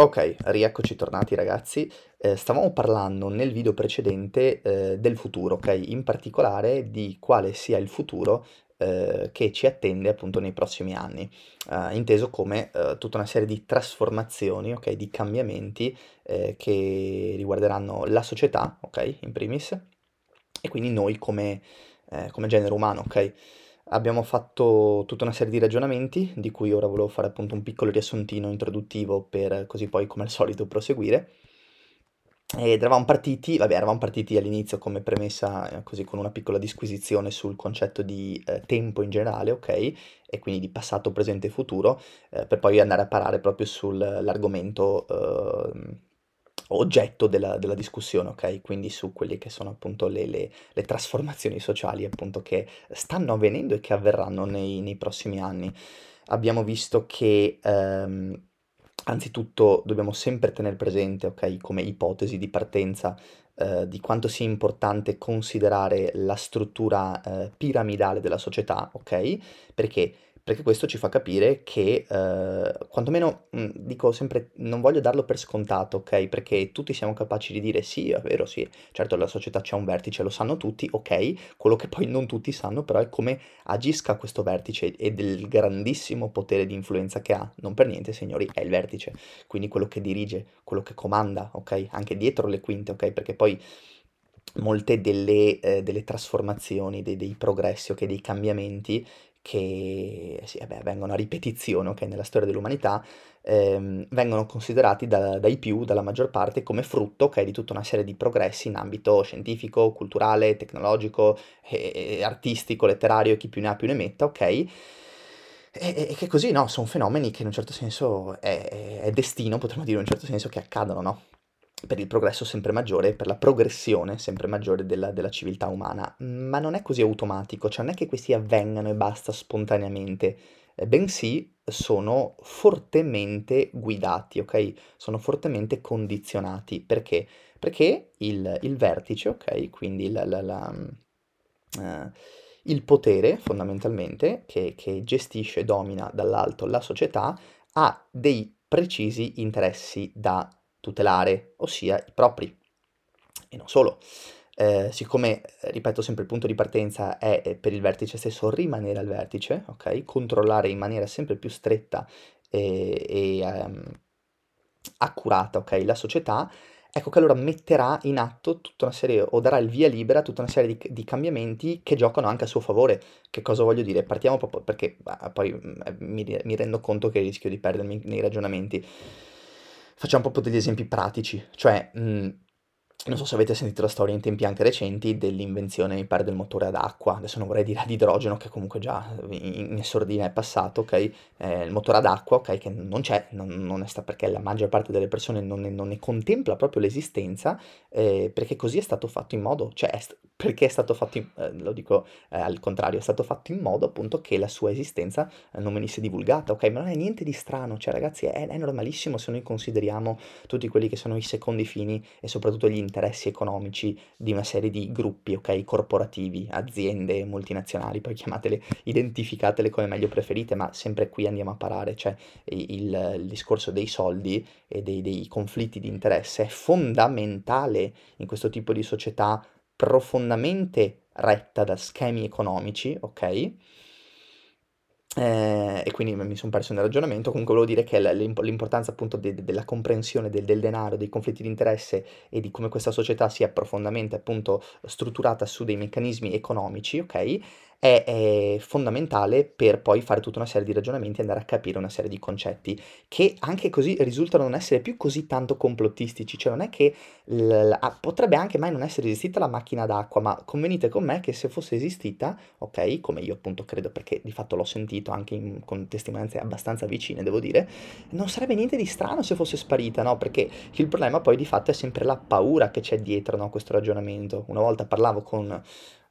Ok, rieccoci tornati ragazzi. Eh, stavamo parlando nel video precedente eh, del futuro, ok? In particolare di quale sia il futuro eh, che ci attende appunto nei prossimi anni, eh, inteso come eh, tutta una serie di trasformazioni, ok? Di cambiamenti eh, che riguarderanno la società, ok? In primis, e quindi noi come, come genere umano, ok? abbiamo fatto tutta una serie di ragionamenti, di cui ora volevo fare appunto un piccolo riassuntino introduttivo per così poi come al solito proseguire. Ed eravamo partiti, vabbè, eravamo partiti all'inizio come premessa, eh, così con una piccola disquisizione sul concetto di eh, tempo in generale, ok? E quindi di passato, presente e futuro, eh, per poi andare a parare proprio sull'argomento eh, oggetto della, della, discussione, ok? Quindi su quelle che sono appunto le, le, le trasformazioni sociali appunto che stanno avvenendo e che avverranno nei, nei prossimi anni. Abbiamo visto che ehm, anzitutto dobbiamo sempre tenere presente, ok, come ipotesi di partenza eh, di quanto sia importante considerare la struttura eh, piramidale della società, ok? Perché perché questo ci fa capire che, eh, quantomeno, mh, mm, dico sempre, non voglio darlo per scontato, ok? Perché tutti siamo capaci di dire sì, è vero, sì, certo la società c'è un vertice, lo sanno tutti, ok? Quello che poi non tutti sanno però è come agisca questo vertice e del grandissimo potere di influenza che ha. Non per niente, signori, è il vertice, quindi quello che dirige, quello che comanda, ok? Anche dietro le quinte, ok? Perché poi molte delle, eh, delle trasformazioni, dei, dei progressi, ok, dei cambiamenti che sì, vabbè, vengono a ripetizione okay, nella storia dell'umanità, ehm, vengono considerati da, dai più, dalla maggior parte, come frutto okay, di tutta una serie di progressi in ambito scientifico, culturale, tecnologico, e, e artistico, letterario, chi più ne ha più ne metta, ok? E, e, che così, no, sono fenomeni che in un certo senso è, è destino, potremmo dire in un certo senso, che accadono, no? per il progresso sempre maggiore, per la progressione sempre maggiore della, della, civiltà umana, ma non è così automatico, cioè non è che questi avvengano e basta spontaneamente, eh, bensì sono fortemente guidati, ok? Sono fortemente condizionati, perché? Perché il, il vertice, ok? Quindi la, la, la, uh, il potere fondamentalmente che, che gestisce e domina dall'alto la società ha dei precisi interessi da tutelare, ossia i propri. E non solo. Eh, siccome, eh, ripeto sempre, il punto di partenza è eh, per il vertice stesso rimanere al vertice, ok? Controllare in maniera sempre più stretta e, e um, accurata, ok? La società, ecco che allora metterà in atto tutta una serie, o darà il via libera a tutta una serie di, di, cambiamenti che giocano anche a suo favore. Che cosa voglio dire? Partiamo proprio perché bah, poi mm, eh, mi, mi, rendo conto che rischio di perdermi nei ragionamenti facciamo proprio degli esempi pratici, cioè mh, non so se avete sentito la storia in tempi anche recenti dell'invenzione, mi pare, del motore ad acqua. Adesso non vorrei dire ad idrogeno, che comunque già in, in sordina è passato, ok? Eh, il motore ad acqua, ok, che non c'è, non, non, è sta perché la maggior parte delle persone non ne, non ne contempla proprio l'esistenza, eh, perché così è stato fatto in modo, cioè, è st- perché è stato fatto, in, eh, lo dico eh, al contrario, è stato fatto in modo appunto che la sua esistenza eh, non venisse divulgata, ok? Ma non è niente di strano, cioè ragazzi, è, è normalissimo se noi consideriamo tutti quelli che sono i secondi fini e soprattutto gli interessi economici di una serie di gruppi, ok, corporativi, aziende multinazionali, poi chiamatele, identificatele come meglio preferite, ma sempre qui andiamo a parare, cioè il, il discorso dei soldi e dei, dei conflitti di interesse è fondamentale in questo tipo di società profondamente retta da schemi economici, ok? Eh, e quindi mi sono perso nel ragionamento. Comunque volevo dire che l'importanza appunto de- de- della comprensione del-, del-, denaro, dei conflitti di interesse e di come questa società sia profondamente appunto strutturata su dei meccanismi economici, ok? è, è, fondamentale per poi fare tutta una serie di ragionamenti e andare a capire una serie di concetti che anche così risultano non essere più così tanto complottistici, cioè non è che l- l- ah, potrebbe anche mai non essere esistita la macchina d'acqua, ma convenite con me che se fosse esistita, ok, come io appunto credo perché di fatto l'ho sentito anche in, con testimonianze abbastanza vicine, devo dire, non sarebbe niente di strano se fosse sparita, no? Perché il problema poi di fatto è sempre la paura che c'è dietro no, questo ragionamento. Una volta parlavo con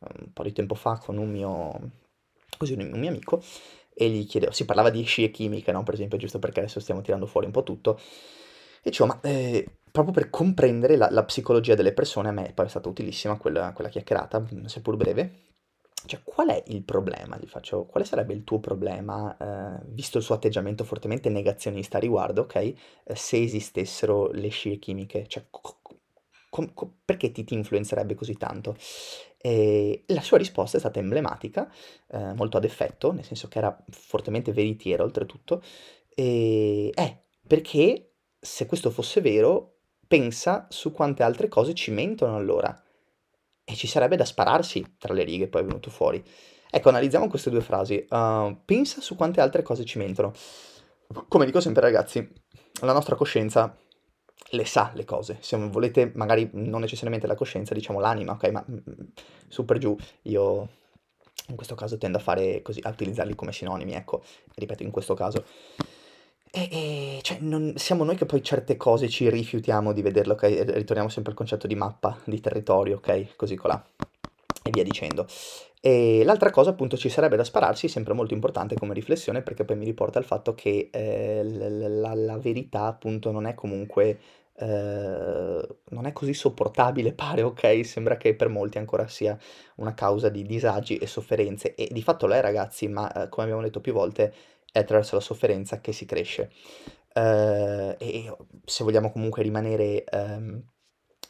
un po' di tempo fa con un mio, così, un mio amico e gli chiedevo, si parlava di scie chimiche, no? per esempio, giusto perché adesso stiamo tirando fuori un po' tutto, e dicevo, ma eh, proprio per comprendere la, la, psicologia delle persone, a me poi è stata utilissima quella, quella chiacchierata, mm, seppur breve, cioè, qual è il problema? Gli faccio, quale sarebbe il tuo problema, eh, visto il suo atteggiamento fortemente negazionista a riguardo, ok? Eh, se esistessero le scie chimiche, cioè, co- co- perché ti, ti, influenzerebbe così tanto? E la sua risposta è stata emblematica, eh, molto ad effetto, nel senso che era fortemente veritiera oltretutto, e è eh, perché se questo fosse vero, pensa su quante altre cose ci mentono allora. E ci sarebbe da spararsi tra le righe, poi è venuto fuori. Ecco, analizziamo queste due frasi. Uh, pensa su quante altre cose ci mentono. Come dico sempre ragazzi, la nostra coscienza le sa le cose, se volete magari non necessariamente la coscienza, diciamo l'anima, ok? Ma mm, mm, su per giù io in questo caso tendo a fare così, a utilizzarli come sinonimi, ecco, ripeto in questo caso. E, e cioè, non, siamo noi che poi certe cose ci rifiutiamo di vederle, ok? Ritorniamo sempre al concetto di mappa, di territorio, ok? Così colà e via dicendo. E l'altra cosa appunto ci sarebbe da spararsi, sempre molto importante come riflessione, perché poi mi riporta al fatto che eh, la, la, verità appunto non è comunque, eh, non è così sopportabile, pare, ok? Sembra che per molti ancora sia una causa di disagi e sofferenze, e di fatto lo è ragazzi, ma eh, come abbiamo detto più volte, è attraverso la sofferenza che si cresce. Eh, e se vogliamo comunque rimanere... Ehm,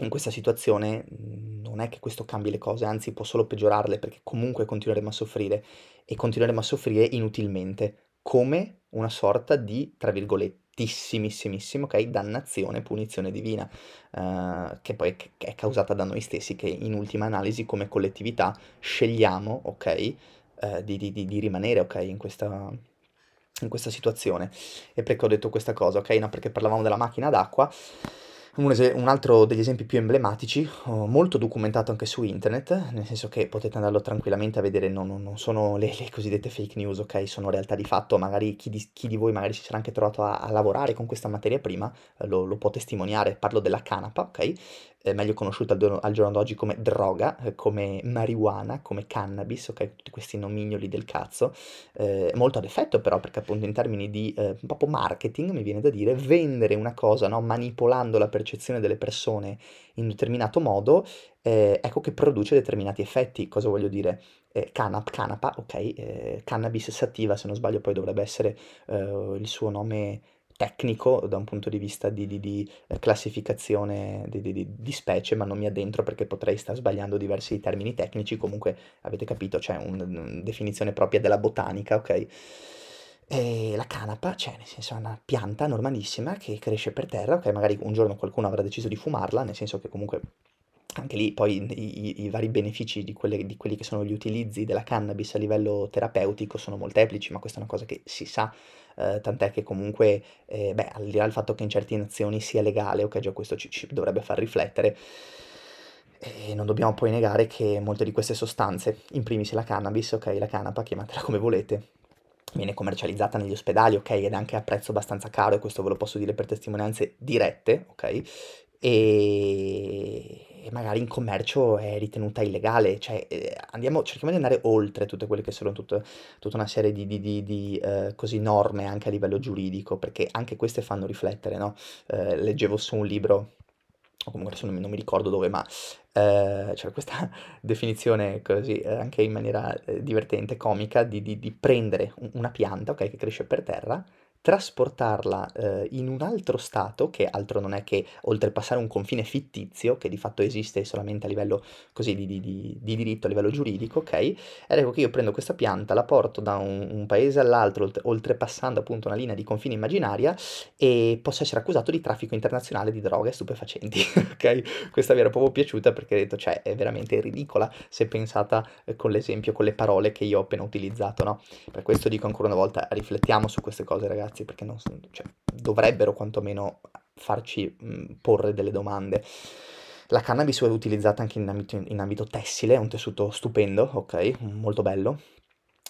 in questa situazione mm, non è che questo cambi le cose, anzi può solo peggiorarle perché comunque continueremo a soffrire e continueremo a soffrire inutilmente, come una sorta di, tra virgolette, ok? Dannazione, punizione divina, uh, che poi è causata da noi stessi, che in ultima analisi come collettività scegliamo, ok? Uh, di, di, di, rimanere, ok? In questa, in questa situazione. E perché ho detto questa cosa, ok? No, perché parlavamo della macchina d'acqua. Un, es- un, altro degli esempi più emblematici, oh, molto documentato anche su internet, nel senso che potete andarlo tranquillamente a vedere, no, non sono le, le, cosiddette fake news, ok? Sono realtà di fatto, magari chi di, chi di voi magari si sarà anche trovato a, a lavorare con questa materia prima lo, lo, può testimoniare, parlo della canapa, ok? eh, meglio conosciuta al, do- al, giorno d'oggi come droga, eh, come marijuana, come cannabis, ok? Tutti questi nomignoli del cazzo, eh, molto ad effetto però perché appunto in termini di eh, proprio marketing mi viene da dire vendere una cosa, no? manipolando la percezione delle persone in determinato modo, eh, ecco che produce determinati effetti, cosa voglio dire? Eh, canap, canapa, ok? Eh, cannabis sativa se non sbaglio poi dovrebbe essere il suo nome tecnico da un punto di vista di, di, di eh, classificazione di, di, specie, ma non mi addentro perché potrei star sbagliando diversi termini tecnici, comunque avete capito, c'è una un definizione propria della botanica, ok? E la canapa, cioè nel senso è una pianta normalissima che cresce per terra, ok? Magari un giorno qualcuno avrà deciso di fumarla, nel senso che comunque anche lì poi i, i, i vari benefici di, quelle, di, quelli che sono gli utilizzi della cannabis a livello terapeutico sono molteplici, ma questa è una cosa che si sa eh, tant'è che comunque, eh, beh, al di là del fatto che in certe nazioni sia legale, ok, già questo ci, ci dovrebbe far riflettere, e eh, non dobbiamo poi negare che molte di queste sostanze, in primis la cannabis, ok, la canapa, chiamatela come volete, viene commercializzata negli ospedali, ok, ed anche a prezzo abbastanza caro, e questo ve lo posso dire per testimonianze dirette, ok, e e magari in commercio è ritenuta illegale, cioè eh, andiamo, cerchiamo di andare oltre tutte quelle che sono tut, tutta una serie di, di, di, di eh, così norme anche a livello giuridico, perché anche queste fanno riflettere, no? eh, leggevo su un libro o comunque adesso non mi, non mi ricordo dove, ma eh, c'era questa definizione così, eh, anche in maniera eh, divertente, comica, di, di, di prendere una pianta, okay, che cresce per terra, trasportarla eh, in un altro stato, che altro non è che oltrepassare un confine fittizio, che di fatto esiste solamente a livello così di, di, di, di diritto, a livello giuridico, ok? Ed ecco che io prendo questa pianta, la porto da un, un paese all'altro, oltrepassando appunto una linea di confine immaginaria, e posso essere accusato di traffico internazionale di droghe e stupefacenti, ok? Questa mi era proprio piaciuta perché ho detto, cioè, è veramente ridicola se pensata eh, con l'esempio, con le parole che io ho appena utilizzato, no? Per questo dico ancora una volta, riflettiamo su queste cose, ragazzi ragazzi perché non, cioè, dovrebbero quantomeno farci mh, mhmm, porre delle domande. La cannabis è utilizzata anche in ambito, in ambito tessile, è un tessuto stupendo, ok? Molto bello,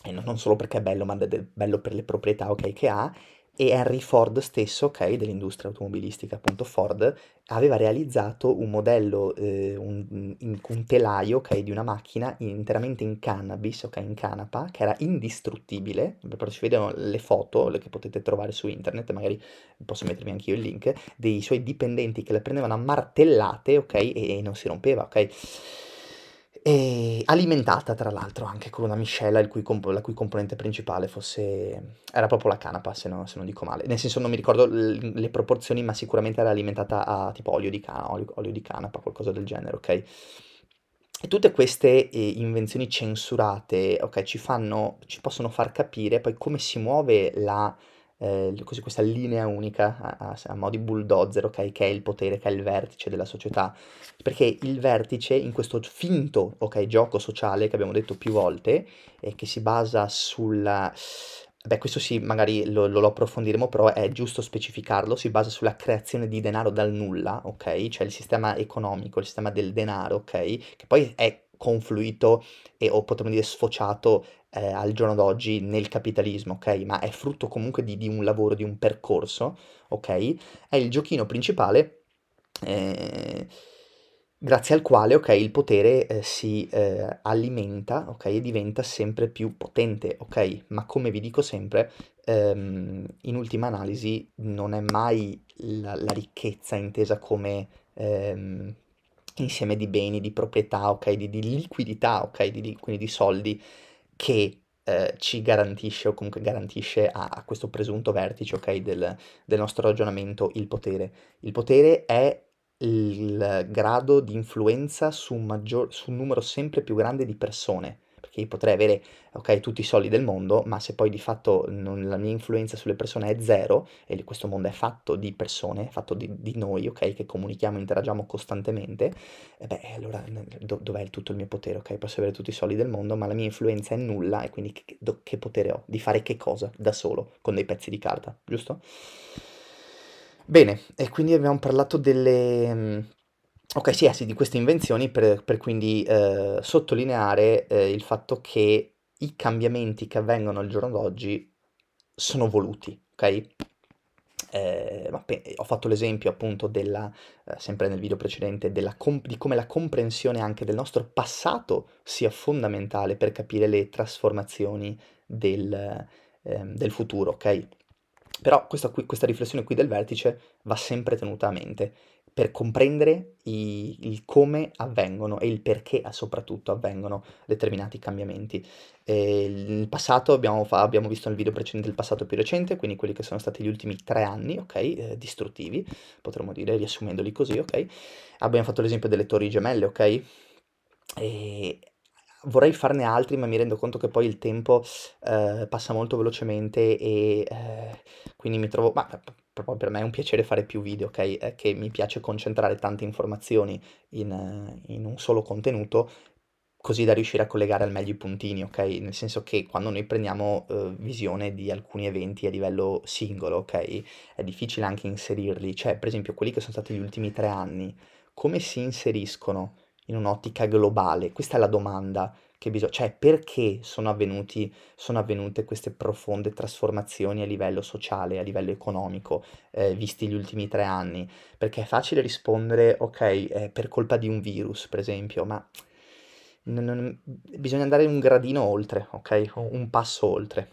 e non solo perché è bello, ma è bello per le proprietà okay, che ha, e Henry Ford stesso, ok, dell'industria automobilistica, appunto Ford, aveva realizzato un modello, eh, un, un, telaio, ok, di una macchina interamente in cannabis, ok, in canapa, che era indistruttibile, però ci vedono le foto, le che potete trovare su internet, magari posso mettervi anche io il link, dei suoi dipendenti che la prendevano a martellate, ok, e, e non si rompeva, ok e alimentata tra l'altro anche con una miscela cui comp- la cui componente principale fosse era proprio la canapa se, no, se, non dico male nel senso non mi ricordo le proporzioni ma sicuramente era alimentata a tipo olio di, can- olio, olio di canapa qualcosa del genere ok e tutte queste eh, invenzioni censurate ok ci fanno ci possono far capire poi come si muove la eh, così, questa linea unica a, a, a mo' di bulldozer, ok? che è il potere, che è il vertice della società. Perché il vertice in questo finto okay, gioco sociale che abbiamo detto più volte, e che si basa sulla... Beh, questo sì, magari lo, lo, approfondiremo, però è giusto specificarlo, si basa sulla creazione di denaro dal nulla, ok? Cioè il sistema economico, il sistema del denaro, ok? Che poi è confluito e, o potremmo dire sfociato eh, al giorno d'oggi nel capitalismo, ok? Ma è frutto comunque di, di un lavoro, di un percorso, ok? È il giochino principale eh, grazie al quale, ok, il potere eh, si eh, alimenta, ok? E diventa sempre più potente, ok? Ma come vi dico sempre, ehm, in ultima analisi non è mai la, la ricchezza intesa come... Ehm, insieme di beni, di proprietà, ok, di, di liquidità, ok, di, di, quindi di soldi che eh, ci garantisce o comunque garantisce a, a questo presunto vertice, ok, del, del, nostro ragionamento il potere. Il potere è il grado di influenza su maggior, su un numero sempre più grande di persone perché io potrei avere okay, tutti i soldi del mondo, ma se poi di fatto non, la mia influenza sulle persone è zero, e questo mondo è fatto di persone, fatto di, di noi, okay, che comunichiamo, interagiamo costantemente, e eh beh, allora do, dov'è tutto il mio potere? Okay? Posso avere tutti i soldi del mondo, ma la mia influenza è nulla, e quindi che, do, che potere ho? Di fare che cosa? Da solo, con dei pezzi di carta, giusto? Bene, e quindi abbiamo parlato delle Ok, sì, eh, sì, di queste invenzioni per, per quindi eh, sottolineare eh, il fatto che i cambiamenti che avvengono al giorno d'oggi sono voluti, ok? Eh, pe- ho fatto l'esempio appunto della, eh, sempre nel video precedente, comp- di come la comprensione anche del nostro passato sia fondamentale per capire le trasformazioni del, ehm, del futuro, ok? Però questa, qui, questa riflessione qui del vertice va sempre tenuta a mente per comprendere i, il come avvengono e il perché ah, soprattutto avvengono determinati cambiamenti. E il passato, abbiamo, fa, abbiamo, visto nel video precedente il passato più recente, quindi quelli che sono stati gli ultimi tre anni, ok, eh, distruttivi, potremmo dire, riassumendoli così, ok. Abbiamo fatto l'esempio delle torri gemelle, ok. E vorrei farne altri, ma mi rendo conto che poi il tempo eh, passa molto velocemente e eh, quindi mi trovo... Ma proprio per me è un piacere fare più video, ok? È che mi piace concentrare tante informazioni in, in un solo contenuto così da riuscire a collegare al meglio i puntini, ok? Nel senso che quando noi prendiamo eh, visione di alcuni eventi a livello singolo, ok? È difficile anche inserirli, cioè per esempio quelli che sono stati gli ultimi tre anni, come si inseriscono in un'ottica globale? Questa è la domanda che bisogna, cioè perché sono, avvenuti, sono avvenute queste profonde trasformazioni a livello sociale, a livello economico, eh, visti gli ultimi tre anni? Perché è facile rispondere, ok, eh, per colpa di un virus, per esempio, ma non, non, bisogna andare un gradino oltre, ok? Un passo oltre.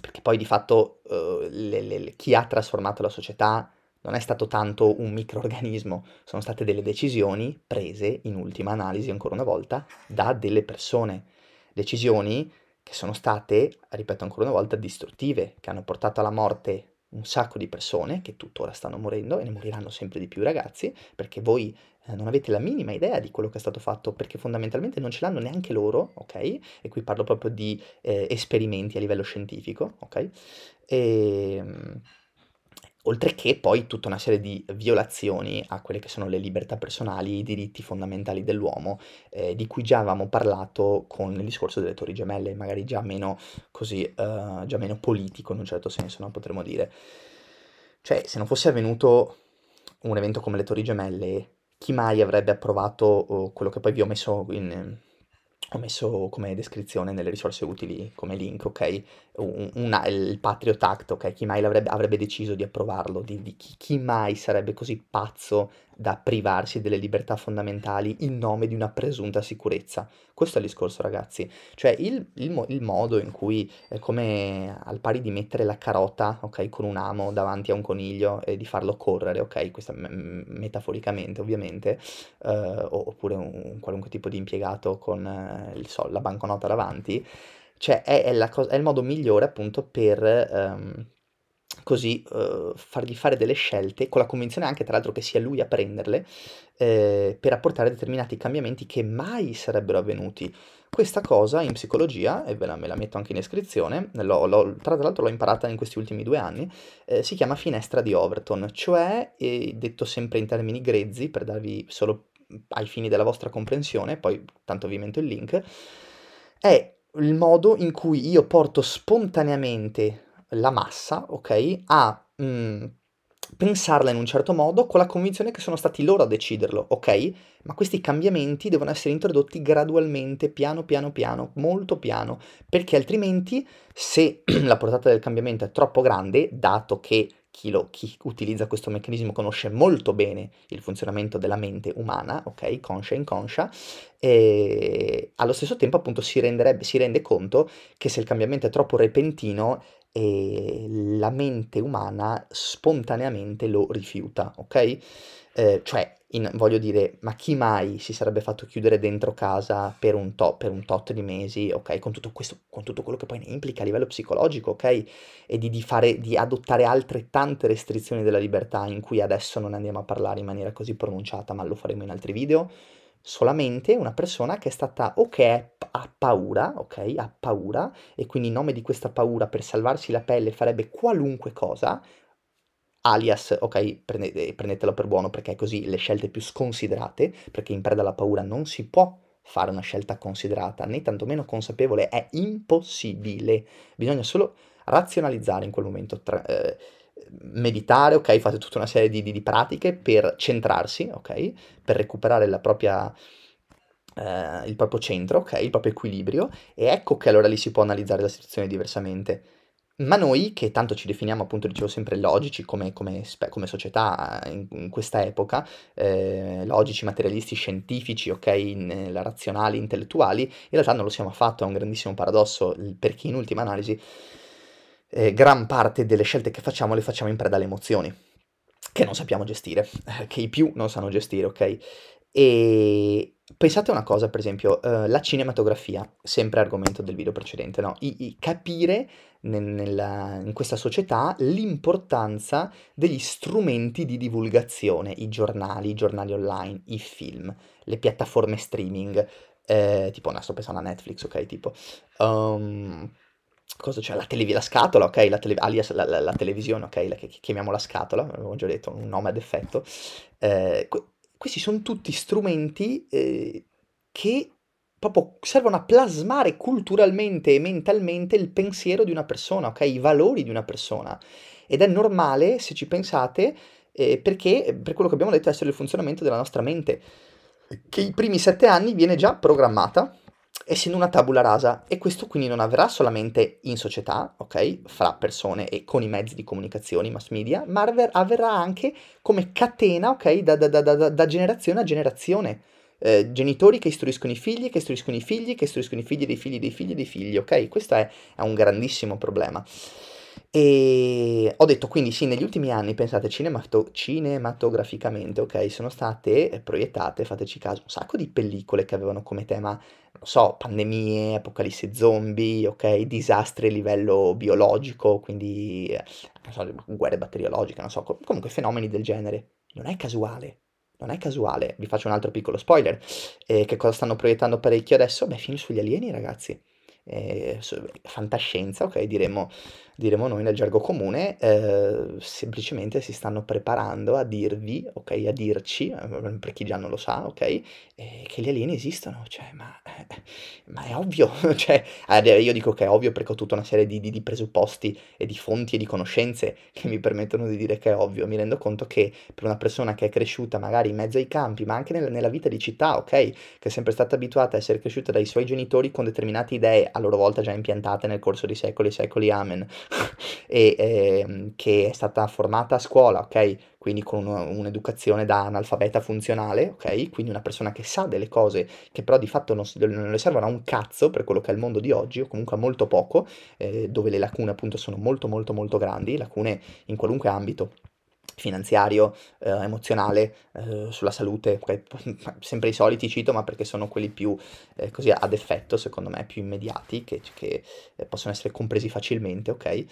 Perché poi di fatto eh, le, le, chi ha trasformato la società non è stato tanto un microorganismo, sono state delle decisioni prese in ultima analisi, ancora una volta, da delle persone. Decisioni che sono state, ripeto ancora una volta, distruttive, che hanno portato alla morte un sacco di persone che tuttora stanno morendo e ne moriranno sempre di più ragazzi perché voi eh, non avete la minima idea di quello che è stato fatto perché fondamentalmente non ce l'hanno neanche loro, ok? E qui parlo proprio di eh, esperimenti a livello scientifico, ok? E, ehm, oltre che poi tutta una serie di violazioni a quelle che sono le libertà personali, i diritti fondamentali dell'uomo, eh, di cui già avevamo parlato con il discorso delle torri gemelle, magari già meno così, eh, già meno politico in un certo senso, no? potremmo dire. Cioè, se non fosse avvenuto un evento come le torri gemelle, chi mai avrebbe approvato oh, quello che poi vi ho messo in, ho messo come descrizione nelle risorse utili come link, ok? una, il Patriot Act, ok? Chi mai avrebbe deciso di approvarlo? Di, di chi, chi, mai sarebbe così pazzo da privarsi delle libertà fondamentali in nome di una presunta sicurezza. Questo è il discorso, ragazzi. Cioè, il, il, il modo in cui è come al pari di mettere la carota, ok, con un amo davanti a un coniglio e di farlo correre, ok, questa metaforicamente ovviamente, eh, oppure un, un, qualunque tipo di impiegato con eh, so, la banconota davanti, cioè è, è, cosa, è, il modo migliore appunto per... Ehm, così eh, fargli fare delle scelte, con la convinzione anche tra l'altro che sia lui a prenderle, eh, per apportare determinati cambiamenti che mai sarebbero avvenuti. Questa cosa in psicologia, e ve la, me la metto anche in iscrizione, l'ho, l'ho, tra l'altro l'ho imparata in questi ultimi due anni, eh, si chiama finestra di Overton, cioè, detto sempre in termini grezzi, per darvi solo ai fini della vostra comprensione, poi tanto vi metto il link, è il modo in cui io porto spontaneamente la massa, ok, a mh, mm, pensarla in un certo modo con la convinzione che sono stati loro a deciderlo, ok? Ma questi cambiamenti devono essere introdotti gradualmente, piano piano piano, molto piano, perché altrimenti se la portata del cambiamento è troppo grande, dato che chi, lo, chi utilizza questo meccanismo conosce molto bene il funzionamento della mente umana, ok? Conscia e inconscia, e allo stesso tempo appunto si, si rende conto che se il cambiamento è troppo repentino e la mente umana spontaneamente lo rifiuta, ok? Eh, cioè, in, voglio dire, ma chi mai si sarebbe fatto chiudere dentro casa per un, to- per un tot di mesi, ok? Con tutto, questo, con tutto quello che poi ne implica a livello psicologico, ok? E di, di, fare, di adottare altrettante restrizioni della libertà, in cui adesso non andiamo a parlare in maniera così pronunciata, ma lo faremo in altri video. Solamente una persona che è stata o che è ha paura, ok? Ha paura e quindi in nome di questa paura per salvarsi la pelle farebbe qualunque cosa, alias, ok, prendete, eh, prendetelo per buono perché è così le scelte più sconsiderate, perché in preda alla paura non si può fare una scelta considerata, né tantomeno consapevole, è impossibile, bisogna solo razionalizzare in quel momento, tra, eh, meditare, ok, fate tutta una serie di, di, di pratiche per centrarsi, ok, per recuperare la propria eh, il proprio centro, okay, il proprio equilibrio, e ecco che allora lì si può analizzare la situazione diversamente. Ma noi, che tanto ci definiamo appunto, dicevo sempre, logici come, come, come società eh, in, in, questa epoca, eh, logici, materialisti, scientifici, ok, in, eh, la razionali, intellettuali, in realtà non lo siamo affatto, è un grandissimo paradosso, perché in ultima analisi eh, gran parte delle scelte che facciamo le facciamo in preda alle emozioni, che non sappiamo gestire, eh, che i più non sanno gestire, ok? E, Pensate a una cosa, per esempio, eh, la cinematografia, sempre argomento del video precedente, no? I, i capire nel, nella, in questa società l'importanza degli strumenti di divulgazione, i giornali, i giornali online, i film, le piattaforme streaming, eh, tipo, no, sto pensando a Netflix, ok, tipo... Um, cosa c'è? La, telev- la scatola, ok? La tele- alias la, la, la, televisione, ok? La che, scatola, avevo già detto, un nome ad effetto. Eh, questi sono tutti strumenti eh, che proprio servono a plasmare culturalmente e mentalmente il pensiero di una persona, ok? I valori di una persona. Ed è normale, se ci pensate, eh, perché eh, per quello che abbiamo detto essere il funzionamento della nostra mente, che i primi sette anni viene già programmata essendo una tabula rasa e questo quindi non avverrà solamente in società, ok, fra persone e con i mezzi di comunicazione, i mass media, ma avver- avverrà anche come catena, ok, da, da, da, da generazione a generazione. Eh, genitori che istruiscono i figli, che istruiscono i figli, che istruiscono i figli dei figli dei figli dei figli, ok? Questo è, è un grandissimo problema. E ho detto quindi sì, negli ultimi anni, pensate, cinemato- cinematograficamente, ok, sono state proiettate, fateci caso, un sacco di pellicole che avevano come tema, non so, pandemie, apocalisse zombie, ok, disastri a livello biologico, quindi, eh, non so, guerre batteriologiche, non so, comunque fenomeni del genere. Non è casuale, non è casuale. Vi faccio un altro piccolo spoiler. Eh, che cosa stanno proiettando parecchio adesso? Beh, film sugli alieni, ragazzi. Eh, fantascienza, ok, diremmo diremo noi nel gergo comune, eh, semplicemente si stanno preparando a dirvi, ok, a dirci, eh, per chi già non lo sa, ok, eh, che gli alieni esistono, cioè, ma, eh, ma è ovvio, cioè, io dico che è ovvio perché ho tutta una serie di, di, di presupposti e di fonti e di conoscenze che mi permettono di dire che è ovvio, mi rendo conto che per una persona che è cresciuta magari in mezzo ai campi, ma anche nel, nella vita di città, ok, che è sempre stata abituata a essere cresciuta dai suoi genitori con determinate idee, a loro volta già impiantate nel corso di secoli e secoli, amen, e eh, che è stata formata a scuola, ok? Quindi con un, un'educazione da analfabeta funzionale, ok? Quindi una persona che sa delle cose che però di fatto non, non, le servono a un cazzo per quello che è il mondo di oggi, o comunque a molto poco, eh, dove le lacune appunto sono molto molto molto grandi, lacune in qualunque ambito finanziario, eh, emozionale, eh, sulla salute, sempre i soliti cito, ma perché sono quelli più eh, così ad effetto, secondo me, più immediati, che, che eh, possono essere compresi facilmente, ok?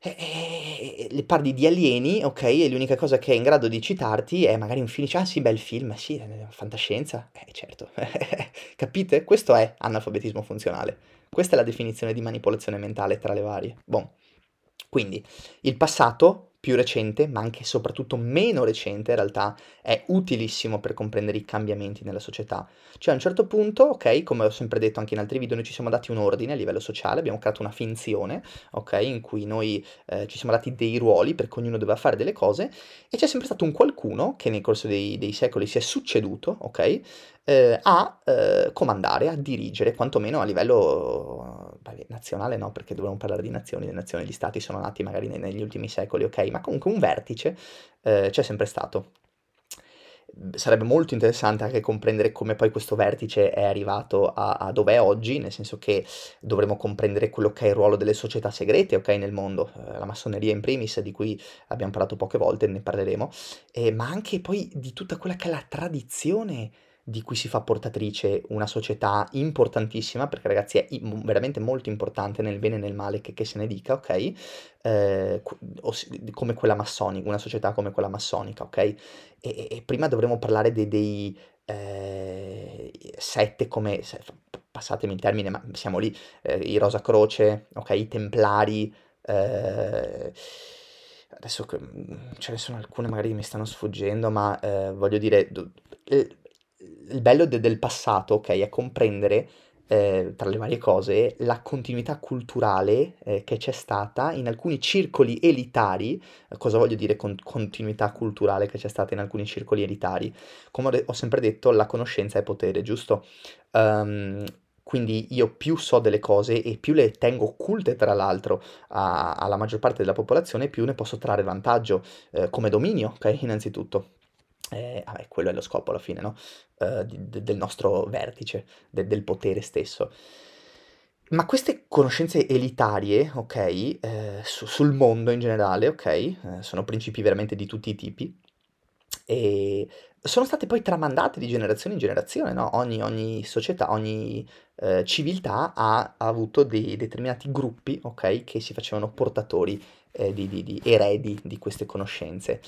E, e, parli di alieni, ok? E l'unica cosa che è in grado di citarti è magari un film. Dice, ah sì, bel film, sì, eh, fantascienza. Eh, certo. Capite? Questo è analfabetismo funzionale. Questa è la definizione di manipolazione mentale tra le varie. Bon. Quindi, il passato più recente, ma anche e soprattutto meno recente in realtà, è utilissimo per comprendere i cambiamenti nella società. Cioè a un certo punto, ok, come ho sempre detto anche in altri video, noi ci siamo dati un ordine a livello sociale, abbiamo creato una finzione, ok, in cui noi eh, ci siamo dati dei ruoli perché ognuno doveva fare delle cose e c'è sempre stato un qualcuno che nel corso dei, dei secoli si è succeduto, ok, eh, a eh, comandare, a dirigere, quantomeno a livello vabbè, nazionale, no, perché dovremmo parlare di nazioni, le nazioni, gli stati sono nati magari negli ultimi secoli, ok, ma comunque un vertice eh, c'è sempre stato. Sarebbe molto interessante anche comprendere come poi questo vertice è arrivato a, a dove è oggi, nel senso che dovremmo comprendere quello che è il ruolo delle società segrete ok, nel mondo, eh, la massoneria in primis, di cui abbiamo parlato poche volte, ne parleremo, eh, ma anche poi di tutta quella che è la tradizione di cui si fa portatrice una società importantissima, perché ragazzi è veramente molto importante nel bene e nel male che, che se ne dica, ok? Eh, come quella massonica, una società come quella massonica, ok? E, e prima dovremmo parlare dei, dei eh, sette come, passatemi il termine, ma siamo lì, eh, i Rosa Croce, ok? I Templari, eh, adesso mm, ce ne sono alcune magari che mi stanno sfuggendo, ma eh, voglio dire... Do, il bello de- del passato, ok, è comprendere eh, tra le varie cose la continuità culturale eh, che c'è stata in alcuni circoli elitari. Cosa voglio dire con continuità culturale che c'è stata in alcuni circoli elitari? Come ho sempre detto, la conoscenza è potere, giusto? Um, quindi io più so delle cose e più le tengo occulte, tra l'altro, a- alla maggior parte della popolazione, più ne posso trarre vantaggio eh, come dominio, ok? Innanzitutto. Eh, vabbè, quello è lo scopo alla fine, no? Eh, de- del nostro vertice, de- del potere stesso. Ma queste conoscenze elitarie, ok, eh, su- sul mondo in generale, ok, eh, sono principi veramente di tutti i tipi, e sono state poi tramandate di generazione in generazione, no? ogni, ogni, società, ogni eh, civiltà ha, ha avuto dei determinati gruppi, okay, che si facevano portatori eh, di, di, di eredi di queste conoscenze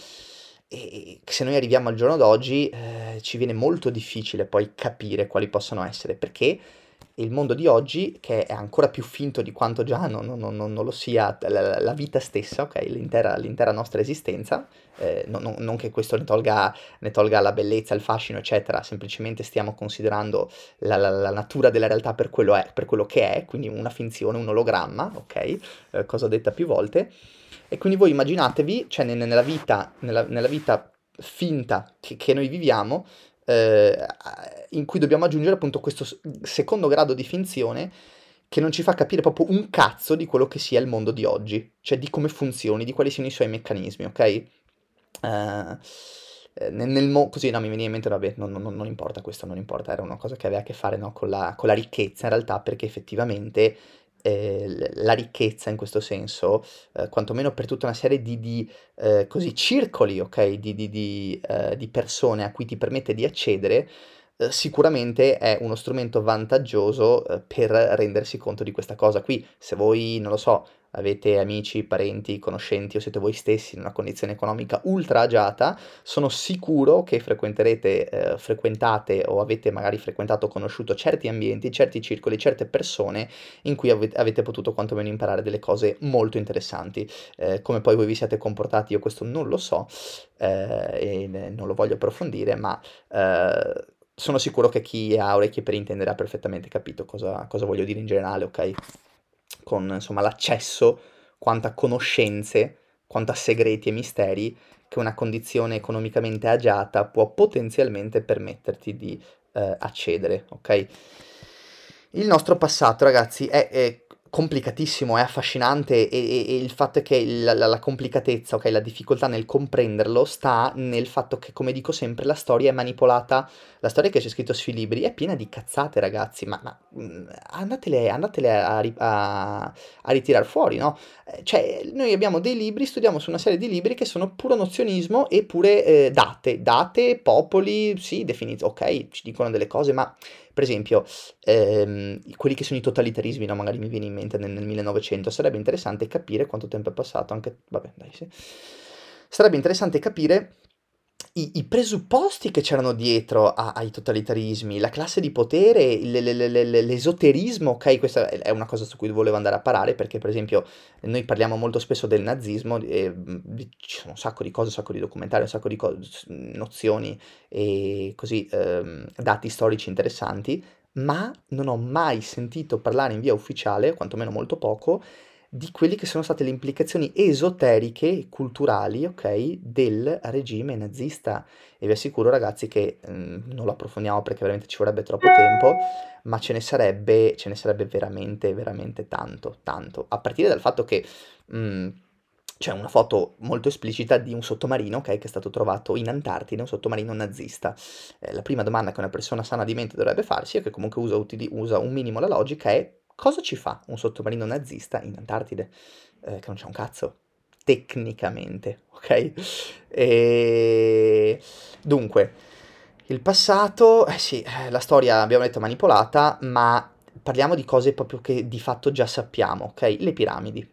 e se noi arriviamo al giorno d'oggi eh, ci viene molto difficile poi capire quali possono essere, perché il mondo di oggi, che è ancora più finto di quanto già non, non, non, non lo sia la, la vita stessa, okay? l'intera, l'intera, nostra esistenza, eh, non, che questo ne tolga, ne tolga, la bellezza, il fascino, eccetera, semplicemente stiamo considerando la, la, la natura della realtà per quello, è, per quello, che è, quindi una finzione, un ologramma, ok? Eh, cosa detta più volte e quindi voi immaginatevi, cioè nella vita, nella, nella vita finta che, che, noi viviamo, eh, in cui dobbiamo aggiungere appunto questo secondo grado di finzione che non ci fa capire proprio un cazzo di quello che sia il mondo di oggi, cioè di come funzioni, di quali siano i suoi meccanismi, ok? Uh, nel, nel mo- così no, mi veniva in mente, vabbè, non, non, non, importa questo, non importa, era una cosa che aveva a che fare no, con, la, con, la, ricchezza in realtà, perché effettivamente eh, la ricchezza in questo senso, eh, quantomeno per tutta una serie di, di eh, così, circoli, ok, di, di, di, eh, persone a cui ti permette di accedere, eh, sicuramente è uno strumento vantaggioso per rendersi conto di questa cosa qui. Se voi, non lo so, avete amici, parenti, conoscenti o siete voi stessi in una condizione economica ultra agiata, sono sicuro che frequenterete, eh, frequentate o avete magari frequentato o conosciuto certi ambienti, certi circoli, certe persone in cui avete, avete potuto quantomeno imparare delle cose molto interessanti. Eh, come poi voi vi siete comportati, io questo non lo so eh, e non lo voglio approfondire, ma eh, sono sicuro che chi ha orecchie per intendere ha perfettamente capito cosa, cosa voglio dire in generale, ok? con insomma, l'accesso, a conoscenze, quanto a segreti e misteri che una condizione economicamente agiata può potenzialmente permetterti di eh, accedere, ok? Il nostro passato, ragazzi, è, è complicatissimo, è affascinante e, e, e il fatto è che la, la, la, complicatezza, ok, la difficoltà nel comprenderlo sta nel fatto che, come dico sempre, la storia è manipolata, la storia che c'è scritto sui libri è piena di cazzate ragazzi, ma, ma mm, andatele, andatele a, a, a ritirare fuori, no? Eh, cioè, noi abbiamo dei libri, studiamo su una serie di libri che sono puro nozionismo e pure eh, date, date, popoli, sì, definito, ok, ci dicono delle cose, ma per esempio, ehm, quelli che sono i totalitarismi, no? magari mi viene in mente nel, nel 1900, sarebbe interessante capire quanto tempo è passato, anche, vabbè, dai, sì. Sarebbe interessante capire i, i, presupposti che c'erano dietro a, ai totalitarismi, la classe di potere, l'esoterismo, ok, questa è una cosa su cui volevo andare a parare perché per esempio noi parliamo molto spesso del nazismo, eh, ci sono un sacco di cose, un sacco di documentari, un sacco di co- nozioni e così eh, dati storici interessanti, ma non ho mai sentito parlare in via ufficiale, quantomeno molto poco, di quelle che sono state le implicazioni esoteriche culturali ok, del regime nazista. E vi assicuro ragazzi che mh, mm, non lo approfondiamo perché veramente ci vorrebbe troppo tempo, ma ce ne sarebbe, ce ne sarebbe veramente, veramente tanto, tanto. A partire dal fatto che... Mh, mm, c'è una foto molto esplicita di un sottomarino ok, che è stato trovato in Antartide, un sottomarino nazista. Eh, la prima domanda che una persona sana di mente dovrebbe farsi, e che comunque usa, usa un minimo la logica, è Cosa ci fa un sottomarino nazista in Antartide? Eh, che non c'è un cazzo, tecnicamente, ok? E... Dunque, il passato, eh sì, eh, la storia abbiamo detto manipolata, ma parliamo di cose proprio che di fatto già sappiamo, ok? Le piramidi.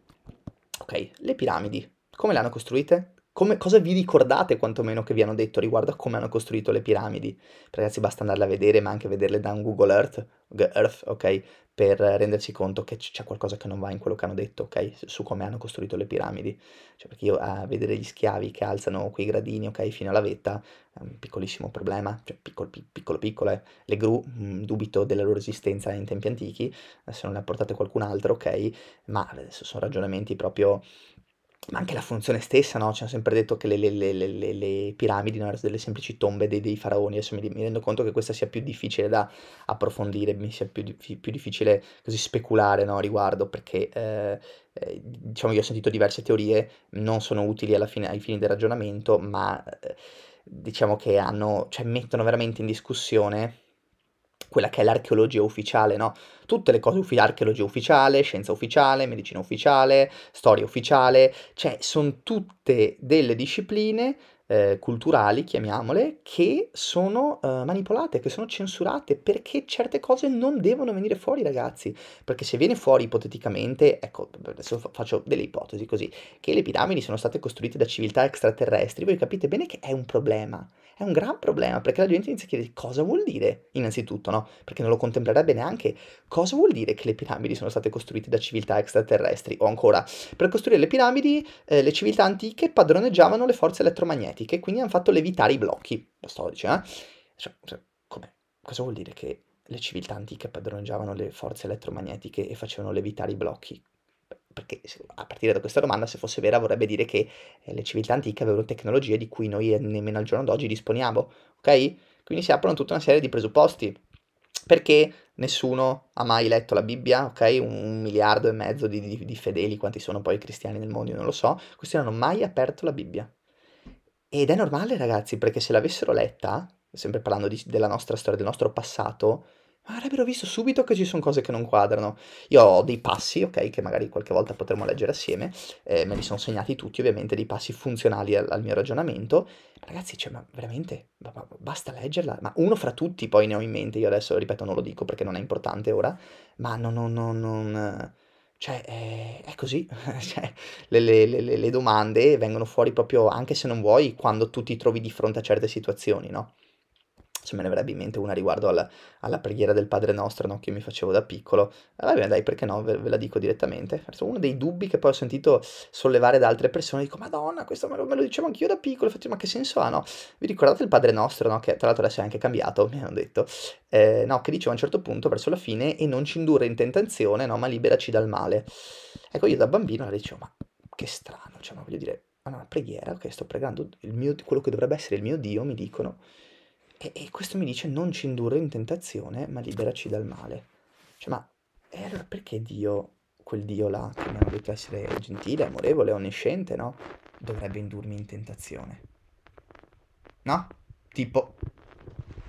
Ok, le piramidi, come le hanno costruite? Come, cosa vi ricordate quantomeno che vi hanno detto riguardo a come hanno costruito le piramidi? Ragazzi, basta andarle a vedere, ma anche vederle da un Google Earth, Earth ok? per rendersi conto che c'è qualcosa che non va in quello che hanno detto, ok? Su come hanno costruito le piramidi. Cioè, perché io a vedere gli schiavi che alzano quei gradini, ok, fino alla vetta, è un piccolissimo problema, cioè piccolo piccolo, piccolo eh. Le gru, mh, mm, dubito della loro esistenza in tempi antichi, se non le ha portate qualcun altro, ok? Ma eh, sono ragionamenti proprio ma anche la funzione stessa, no? Ci hanno sempre detto che le, le, le, le piramidi no? erano delle semplici tombe dei, dei faraoni, adesso mi, mi, rendo conto che questa sia più difficile da approfondire, mi sia più, più difficile così speculare no? riguardo, perché eh, eh, diciamo io ho sentito diverse teorie, non sono utili fine, ai fini del ragionamento, ma eh, diciamo che hanno, cioè, mettono veramente in discussione quella che è l'archeologia ufficiale, no? Tutte le cose, uffi- archeologia ufficiale, scienza ufficiale, medicina ufficiale, storia ufficiale, cioè sono tutte delle discipline eh, culturali, chiamiamole, che sono eh, manipolate, che sono censurate, perché certe cose non devono venire fuori, ragazzi. Perché se viene fuori ipoteticamente, ecco, adesso faccio delle ipotesi così, che le piramidi sono state costruite da civiltà extraterrestri, voi capite bene che è un problema è un gran problema perché la gente inizia a chiedere cosa vuol dire, innanzitutto, no? Perché non lo contemplerebbe neanche cosa vuol dire che le piramidi sono state costruite da civiltà extraterrestri o ancora per costruire le piramidi eh, le civiltà antiche padroneggiavano le forze elettromagnetiche, quindi hanno fatto levitare i blocchi. Lo sto dicendo, eh? Cioè, cioè, cosa vuol dire che le civiltà antiche padroneggiavano le forze elettromagnetiche e facevano levitare i blocchi? perché a partire da questa domanda, se fosse vera, vorrebbe dire che eh, le civiltà antiche avevano tecnologie di cui noi eh, nemmeno al giorno d'oggi disponiamo, ok? Quindi si aprono tutta una serie di presupposti. Perché nessuno ha mai letto la Bibbia, ok? Un, un miliardo e mezzo di, di, di fedeli, quanti sono poi i cristiani nel mondo, io non lo so. Questi non hanno mai aperto la Bibbia. Ed è normale, ragazzi, perché se l'avessero letta, sempre parlando di, della nostra storia, del nostro passato, ma avrebbero visto subito che ci sono cose che non quadrano. Io ho dei passi, ok, che magari qualche volta potremo leggere assieme, eh, me li sono segnati tutti, ovviamente, dei passi funzionali al, al mio ragionamento. Ragazzi, cioè, ma veramente, ma, ma, basta leggerla, ma uno fra tutti poi ne ho in mente, io adesso, ripeto, non lo dico perché non è importante ora, ma non, non, non, non cioè, eh, è così, cioè, le, le, le, le domande vengono fuori proprio, anche se non vuoi, quando tu ti trovi di fronte a certe situazioni, no? cioè me ne avrebbe in mente una riguardo alla, alla preghiera del Padre Nostro no? che io mi facevo da piccolo, allora bene dai perché no, ve, ve, la dico direttamente, uno dei dubbi che poi ho sentito sollevare da altre persone, dico madonna questo me lo, me lo dicevo anch'io da piccolo, infatti, ma che senso ha no? Vi ricordate il Padre Nostro no? che tra l'altro adesso è anche cambiato, mi hanno detto, eh, no che diceva a un certo punto verso la fine e non ci indurre in tentazione no? ma liberaci dal male, ecco io da bambino le dicevo ma che strano, cioè ma voglio dire, ma ah, no, una preghiera, ok, sto pregando mio, quello che dovrebbe essere il mio Dio, mi dicono, e, e, questo mi dice non ci indurre in tentazione, ma liberaci dal male. Cioè, ma e allora perché Dio, quel Dio là, che mi hanno detto essere gentile, amorevole, onnisciente, no? Dovrebbe indurmi in tentazione? No? Tipo,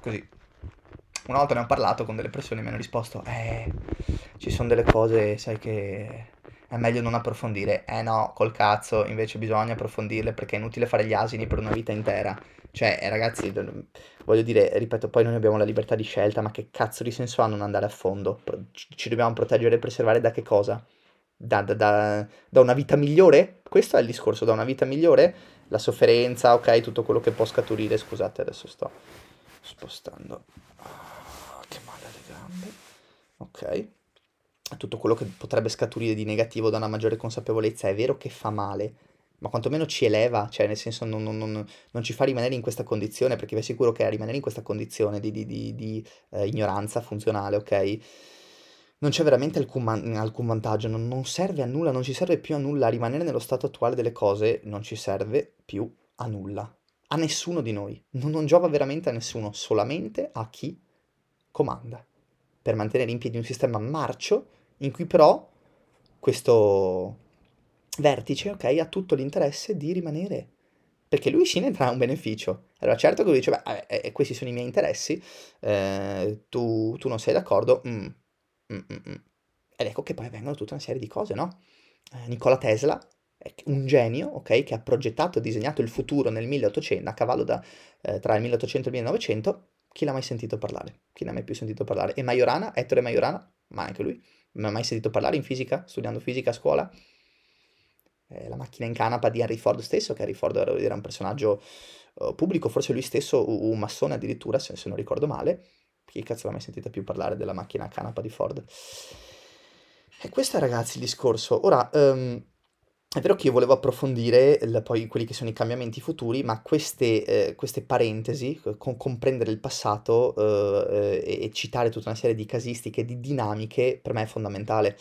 così. Una volta ne ho parlato con delle persone e mi hanno risposto, eh, ci sono delle cose, sai che è meglio non approfondire. Eh no, col cazzo, invece bisogna approfondirle perché è inutile fare gli asini per una vita intera. Cioè, eh, ragazzi, voglio dire, ripeto, poi noi abbiamo la libertà di scelta, ma che cazzo di senso ha non andare a fondo? Ci dobbiamo proteggere e preservare da che cosa? Da, da, da, da una vita migliore? Questo è il discorso, da una vita migliore? La sofferenza, ok, tutto quello che può scaturire, scusate, adesso sto spostando. Oh, che male alle gambe. Ok tutto quello che potrebbe scaturire di negativo da una maggiore consapevolezza è vero che fa male, ma quantomeno ci eleva, cioè nel senso non, non, non, non, ci fa rimanere in questa condizione, perché vi assicuro che rimanere in questa condizione di, di, di, di eh, ignoranza funzionale, ok? Non c'è veramente alcun, man- alcun vantaggio, non, serve a nulla, non ci serve più a nulla, rimanere nello stato attuale delle cose non ci serve più a nulla, a nessuno di noi, non giova veramente a nessuno, solamente a chi comanda, per mantenere in piedi un sistema marcio in cui però questo vertice, ok, ha tutto l'interesse di rimanere. Perché lui sì ne trae un beneficio. Allora certo che lui dice, beh, eh, eh, questi sono i miei interessi, eh, tu, tu, non sei d'accordo. Mm, mm, mm, mm, Ed ecco che poi vengono tutta una serie di cose, no? Eh, Nikola Tesla, un genio, ok, che ha progettato e disegnato il futuro nel 1800, a cavallo da, eh, tra il 1800 e il 1900, chi l'ha mai sentito parlare? Chi l'ha mai più sentito parlare? E Majorana, Ettore Majorana, ma anche lui, non ha mai sentito parlare in fisica, studiando fisica a scuola? eh, la macchina in canapa di Henry Ford stesso, che Henry Ford era un personaggio uh, pubblico, forse lui stesso un, un massone addirittura, se, se, non ricordo male. Chi cazzo l'ha mai sentita più parlare della macchina a canapa di Ford? E questo è ragazzi il discorso. Ora, um, è vero che io volevo approfondire il, poi quelli che sono i cambiamenti futuri, ma queste, eh, queste parentesi, con, comprendere il passato eh, eh, e, e citare tutta una serie di casistiche, di dinamiche, per me è fondamentale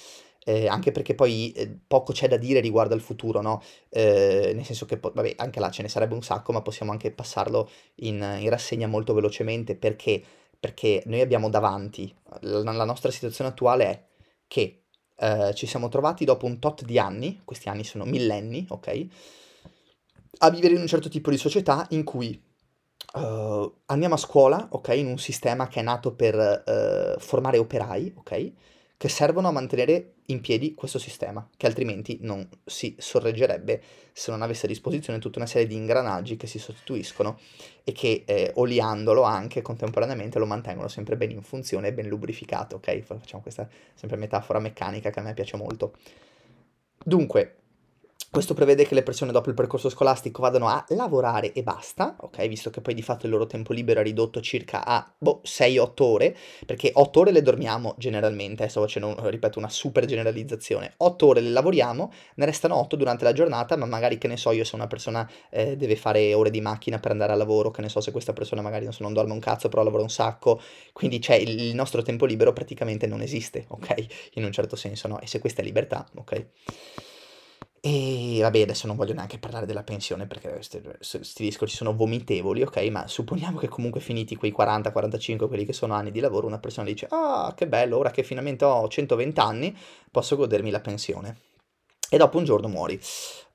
eh, anche perché poi eh, poco c'è da dire riguardo al futuro, no? Eh, nel senso che, vabbè, anche là ce ne sarebbe un sacco, ma possiamo anche passarlo in, in rassegna molto velocemente perché, perché noi abbiamo davanti, la, la, nostra situazione attuale è che eh, ci siamo trovati dopo un tot di anni, questi anni sono millenni, ok? A vivere in un certo tipo di società in cui Uh, andiamo a scuola, ok, in un sistema che è nato per uh, formare operai, ok? che servono a mantenere in piedi questo sistema, che altrimenti non si sorreggerebbe se non avesse a disposizione tutta una serie di ingranaggi che si sostituiscono e che eh, oliandolo anche contemporaneamente lo mantengono sempre ben in funzione e ben lubrificato, ok? Facciamo questa sempre metafora meccanica che a me piace molto. Dunque, questo prevede che le persone dopo il percorso scolastico vadano a lavorare e basta, ok? Visto che poi di fatto il loro tempo libero è ridotto circa a boh, 6-8 ore, perché 8 ore le dormiamo generalmente, eh, adesso facendo, ripeto, una super generalizzazione. 8 ore le lavoriamo, ne restano 8 durante la giornata, ma magari che ne so io se una persona eh, deve fare ore di macchina per andare a lavoro, che ne so se questa persona magari non, so, non dorme un cazzo, però lavora un sacco, quindi cioè, il nostro tempo libero praticamente non esiste, ok? In un certo senso, no? E se questa è libertà, ok? E vabbè, adesso non voglio neanche parlare della pensione perché questi discorsi sono vomitevoli, ok? Ma supponiamo che comunque finiti quei 40-45, quelli che sono anni di lavoro, una persona dice, ah, oh, che bello, ora che finalmente ho 120 anni posso godermi la pensione. E dopo un giorno muori,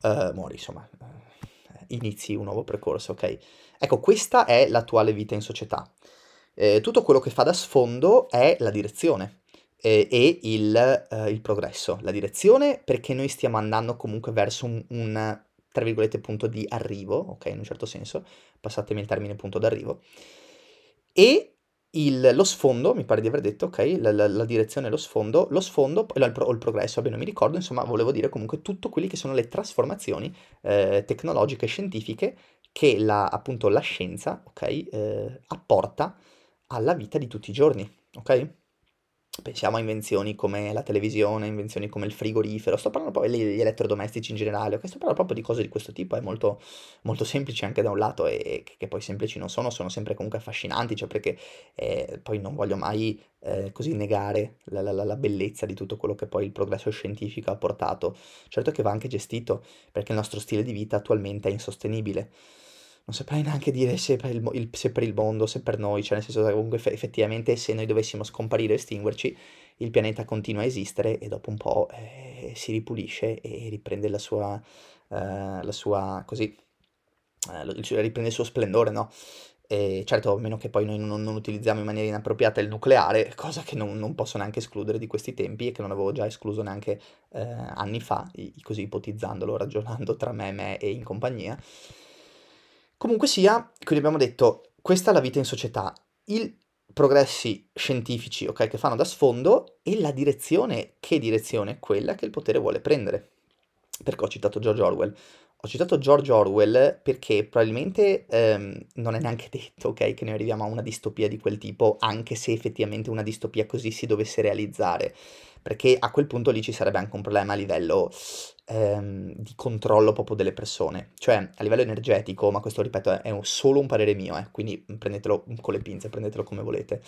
uh, muori insomma, eh, inizi un nuovo percorso, ok? Ecco, questa è l'attuale vita in società. Eh, tutto quello che fa da sfondo è la direzione eh, e il, eh, il, progresso, la direzione, perché noi stiamo andando comunque verso un, un, tra virgolette, punto di arrivo, ok, in un certo senso, passatemi il termine punto d'arrivo, e il, lo sfondo, mi pare di aver detto, ok, la, la, la direzione e lo sfondo, lo sfondo o il, pro, il progresso, vabbè non mi ricordo, insomma volevo dire comunque tutto quelli che sono le trasformazioni eh, tecnologiche scientifiche che la, appunto la scienza, ok, eh, apporta alla vita di tutti i giorni, ok? Pensiamo a invenzioni come la televisione, invenzioni come il frigorifero, sto parlando poi degli elettrodomestici in generale, ok? sto parlando proprio di cose di questo tipo, è molto, molto semplice anche da un lato e che, che poi semplici non sono, sono sempre comunque affascinanti, cioè perché eh, poi non voglio mai eh, così negare la, la, la, bellezza di tutto quello che poi il progresso scientifico ha portato. Certo che va anche gestito, perché il nostro stile di vita attualmente è insostenibile non saprei neanche dire se per il, il, se per il, mondo, se per noi, cioè nel senso che comunque effettivamente se noi dovessimo scomparire e estinguerci, il pianeta continua a esistere e dopo un po' eh, si ripulisce e riprende la sua, eh, la sua così, eh, riprende il suo splendore, no? E certo, a meno che poi noi non, non, utilizziamo in maniera inappropriata il nucleare, cosa che non, non, posso neanche escludere di questi tempi e che non avevo già escluso neanche eh, anni fa, così ipotizzandolo, ragionando tra me, me e in compagnia. Comunque sia, quindi abbiamo detto, questa è la vita in società, i progressi scientifici okay, che fanno da sfondo e la direzione, che direzione? Quella che il potere vuole prendere. Perché ho citato George Orwell? Ho citato George Orwell perché probabilmente ehm, non è neanche detto okay, che noi arriviamo a una distopia di quel tipo, anche se effettivamente una distopia così si dovesse realizzare perché a quel punto lì ci sarebbe anche un problema a livello ehm, di controllo proprio delle persone, cioè a livello energetico, ma questo ripeto è un, solo un parere mio, eh, quindi prendetelo con le pinze, prendetelo come volete.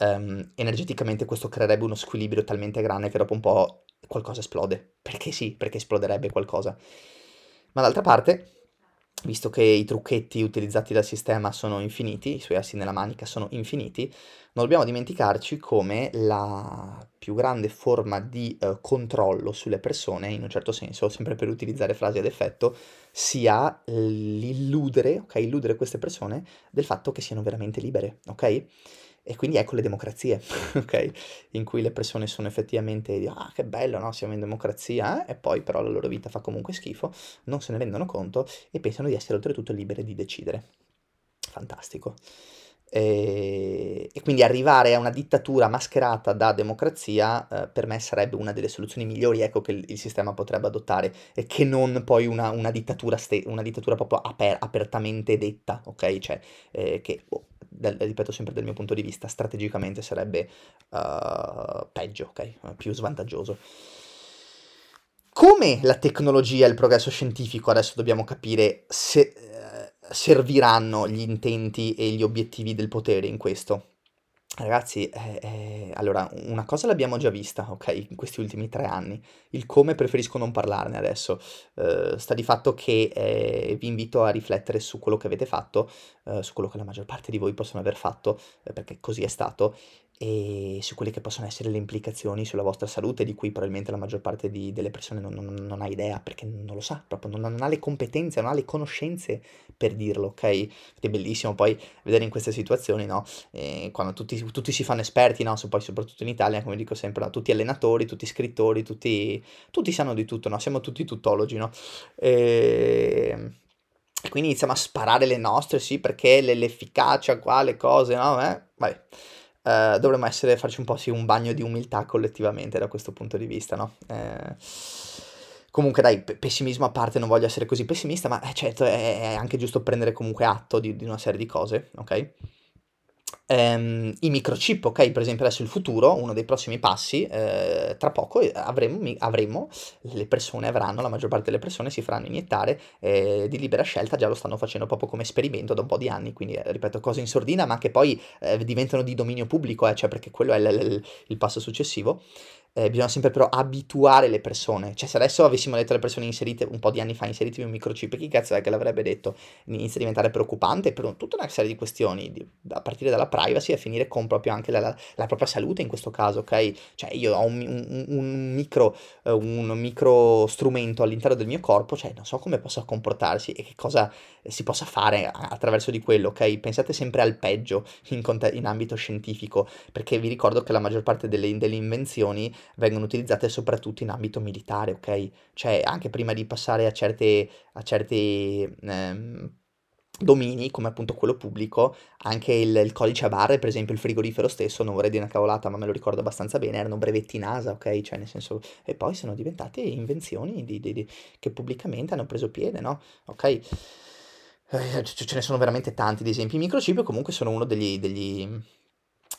Um, energeticamente questo creerebbe uno squilibrio talmente grande che dopo un po' qualcosa esplode, perché sì, perché esploderebbe qualcosa. Ma d'altra parte, visto che i trucchetti utilizzati dal sistema sono infiniti, i suoi assi nella manica sono infiniti, non dobbiamo dimenticarci come la più grande forma di eh, controllo sulle persone, in un certo senso, sempre per utilizzare frasi ad effetto, sia l'illudere, ok, illudere queste persone del fatto che siano veramente libere, ok? E quindi ecco le democrazie, ok? In cui le persone sono effettivamente, ah che bello, no? Siamo in democrazia, eh? e poi però la loro vita fa comunque schifo, non se ne rendono conto e pensano di essere oltretutto libere di decidere. Fantastico. E, ehm, e, quindi arrivare a una dittatura mascherata da democrazia eh, per me sarebbe una delle soluzioni migliori ecco, che il, il, sistema potrebbe adottare e che non poi una, una, dittatura, ste- una dittatura, proprio aper- apertamente detta, ok? Cioè, eh, che, oh, del, ripeto sempre dal mio punto di vista, strategicamente sarebbe uh, peggio, ok? Eh, più svantaggioso. Come la tecnologia e il progresso scientifico, adesso dobbiamo capire se serviranno gli intenti e gli obiettivi del potere in questo. Ragazzi, eh, eh, allora, una cosa l'abbiamo già vista, ok, in questi ultimi tre anni, il come preferisco non parlarne adesso, eh, sta di fatto che eh, vi invito a riflettere su quello che avete fatto, eh, su quello che la maggior parte di voi possono aver fatto, eh, perché così è stato, e su quelle che possono essere le implicazioni sulla vostra salute, di cui probabilmente la maggior parte di, delle persone non, non, non, ha idea perché non lo sa, proprio non, non, ha le competenze, non ha le conoscenze per dirlo, ok? È bellissimo poi vedere in queste situazioni, no? Eh, quando tutti, tutti, si fanno esperti, no? poi soprattutto in Italia, come dico sempre, no? tutti allenatori, tutti scrittori, tutti, tutti sanno di tutto, no? Siamo tutti tuttologi, no? E... Ehm, e quindi iniziamo a sparare le nostre, sì, perché l'efficacia qua, le cose, no? Eh, vabbè. Eh, dovremmo essere, farci un po' sì, un bagno di umiltà collettivamente da questo punto di vista, no? Eh, comunque dai, pessimismo a parte, non voglio essere così pessimista, ma eh, certo è, anche giusto prendere comunque atto di, di una serie di cose, ok? ehm, i microchip, ok? Per esempio adesso il futuro, uno dei prossimi passi, eh, tra poco eh, avremo, avremo, le persone avranno, la maggior parte delle persone si faranno iniettare eh, di libera scelta, già lo stanno facendo proprio come esperimento da un po' di anni, quindi eh, ripeto, cose in sordina, ma che poi eh, diventano di dominio pubblico, cioè perché quello è l- l- il passo successivo eh, bisogna sempre però abituare le persone. Cioè, se adesso avessimo detto alle persone inserite un po' di anni fa, inseritevi un microchip, chi cazzo è che l'avrebbe detto? Inizia a diventare preoccupante per un, tutta una serie di questioni, di, a partire dalla privacy a finire con proprio anche la, la, la, propria salute in questo caso, ok? Cioè, io ho un, un, un, micro, eh, un micro strumento all'interno del mio corpo, cioè, non so come possa comportarsi e che cosa si possa fare attraverso di quello, ok? Pensate sempre al peggio in, cont- in ambito scientifico, perché vi ricordo che la maggior parte delle, delle, invenzioni vengono utilizzate soprattutto in ambito militare, ok? Cioè anche prima di passare a certi A certe ehm, domini come appunto quello pubblico, anche il, il, codice a barre, per esempio il frigorifero stesso, non vorrei dire una cavolata, ma me lo ricordo abbastanza bene, erano brevetti NASA, ok? Cioè nel senso, e poi sono diventate invenzioni di, di, di, che pubblicamente hanno preso piede, no? Ok? Eh, ce ne sono veramente tanti di esempi. I microchip comunque sono uno degli, degli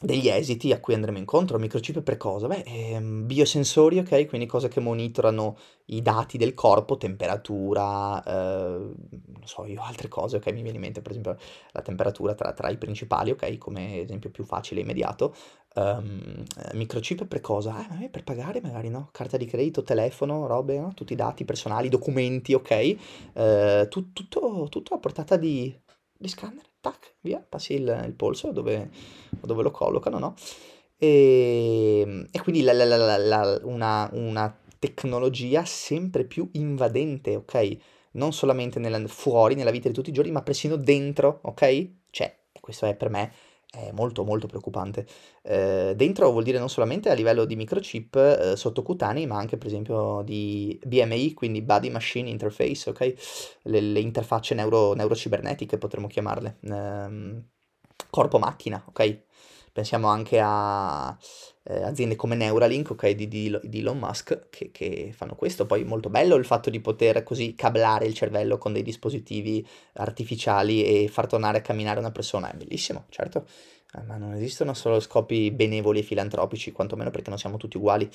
degli esiti a cui andremo incontro, microchip per cosa? Beh, ehm, biosensori, ok? Quindi cose che monitorano i dati del corpo, temperatura, eh, non so io, altre cose, ok? Mi viene in mente per esempio la temperatura tra, tra i principali, ok? Come esempio più facile e immediato. Um, microchip per cosa? Ah, eh, per pagare magari, no? Carta di credito, telefono, robe, no? Tutti i dati personali, documenti, ok? Eh, tu, tutto, tutto a portata di li scanner, tac, via, passi il, il polso dove, dove, lo collocano, no? E, ehm, e quindi la, la, la, una, una, tecnologia sempre più invadente, ok? Non solamente nella, fuori, nella vita di tutti i giorni, ma persino dentro, ok? Cioè, questo è per me è molto molto preoccupante. Eh, dentro vuol dire non solamente a livello di microchip eh, sottocutanei, ma anche per esempio di BMI, quindi Body Machine Interface, ok? Le, le interfacce neuro, neurocibernetiche potremmo chiamarle. Eh, corpo macchina, ok? Pensiamo anche a eh, aziende come Neuralink, ok, di, di, di Elon Musk, che, che, fanno questo. Poi molto bello il fatto di poter così cablare il cervello con dei dispositivi artificiali e far tornare a camminare una persona, è bellissimo, certo. Eh, ma non esistono solo scopi benevoli e filantropici, quantomeno perché non siamo tutti uguali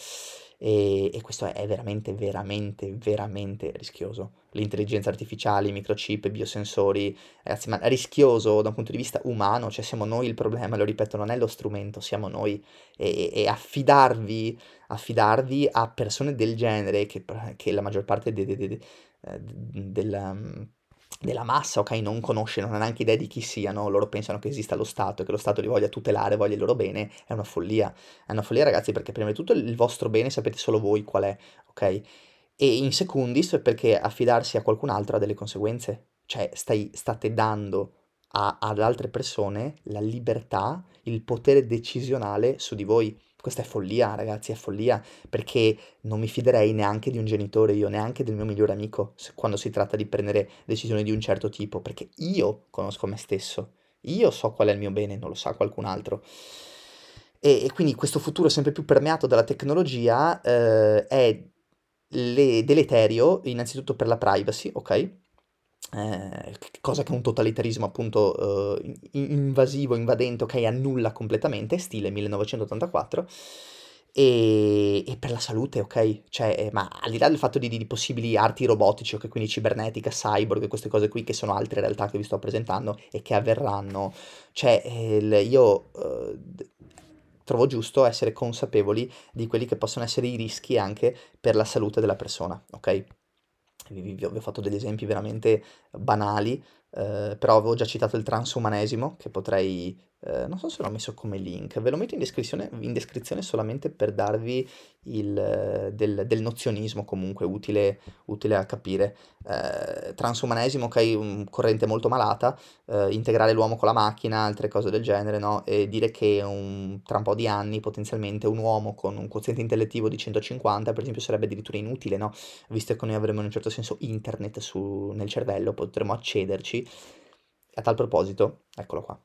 e, e questo è veramente, veramente, veramente rischioso. L'intelligenza artificiale, i microchip, i biosensori, ragazzi, ma rischioso da un punto di vista umano, cioè siamo noi il problema, lo ripeto, non è lo strumento, siamo noi e, e affidarvi, affidarvi, a persone del genere che, che la maggior parte de, de, de, eh, della della massa, ok, non conosce, non ha neanche idea di chi siano, loro pensano che esista lo Stato, e che lo Stato li voglia tutelare, voglia il loro bene, è una follia. È una follia ragazzi perché prima di tutto il vostro bene sapete solo voi qual è, ok? E in secundis perché affidarsi a qualcun altro ha delle conseguenze, cioè stai, state dando a, ad altre persone la libertà, il potere decisionale su di voi questa è follia, ragazzi, è follia, perché non mi fiderei neanche di un genitore, io neanche del mio migliore amico, quando si tratta di prendere decisioni di un certo tipo, perché io conosco me stesso, io so qual è il mio bene, non lo sa qualcun altro. E, e quindi questo futuro sempre più permeato dalla tecnologia eh, è le, deleterio innanzitutto per la privacy, ok? Eh, cosa che un totalitarismo appunto eh, invasivo, invadente, ok, annulla completamente, stile 1984. E, e, per la salute, ok? Cioè, eh, ma al di là del fatto di, di, possibili arti robotici, ok, quindi cibernetica, cyborg, queste cose qui che sono altre realtà che vi sto presentando e che avverranno, cioè, eh, il, io eh, trovo giusto essere consapevoli di quelli che possono essere i rischi anche per la salute della persona, ok? vi, vi, ho fatto degli esempi veramente banali, eh, però avevo già citato il transumanesimo, che potrei eh, non so se l'ho messo come link, ve lo metto in descrizione, in descrizione solamente per darvi il, eh, del, del, nozionismo comunque utile, utile a capire. Eh, transumanesimo, ok, corrente molto malata, eh, integrare l'uomo con la macchina, altre cose del genere, no? E dire che un, tra un po' di anni potenzialmente un uomo con un quoziente intellettivo di 150 per esempio sarebbe addirittura inutile, no? Visto che noi avremo in un certo senso internet su, nel cervello, potremo accederci. A tal proposito, eccolo qua